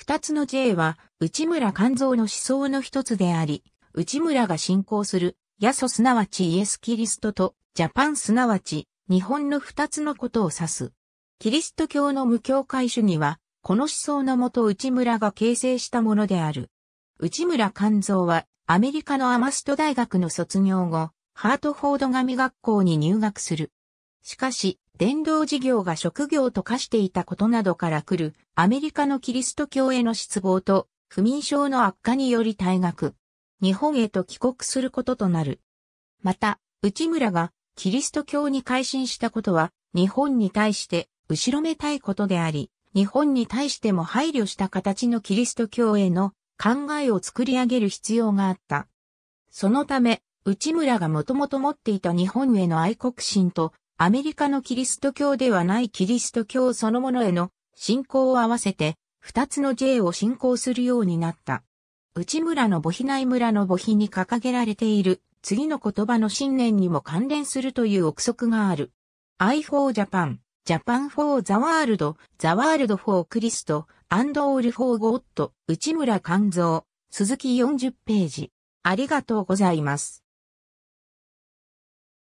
二つの J は、内村勘蔵の思想の一つであり、内村が信仰する、ヤソすなわちイエス・キリストと、ジャパンすなわち、日本の二つのことを指す。キリスト教の無教会主義は、この思想のもと内村が形成したものである。内村勘蔵は、アメリカのアマスト大学の卒業後、ハートフォード神学校に入学する。しかし、伝道事業が職業と化していたことなどから来るアメリカのキリスト教への失望と不眠症の悪化により退学。日本へと帰国することとなる。また、内村がキリスト教に改心したことは日本に対して後ろめたいことであり、日本に対しても配慮した形のキリスト教への考えを作り上げる必要があった。そのため、内村がもともと持っていた日本への愛国心とアメリカのキリスト教ではないキリスト教そのものへの信仰を合わせて、二つの J を信仰するようになった。内村の母碑内村の母碑に掲げられている次の言葉の信念にも関連するという憶測がある。I for Japan, Japan for the World, The World for Christ, and All for God 内村勘蔵、鈴木40ページ。ありがとうございます。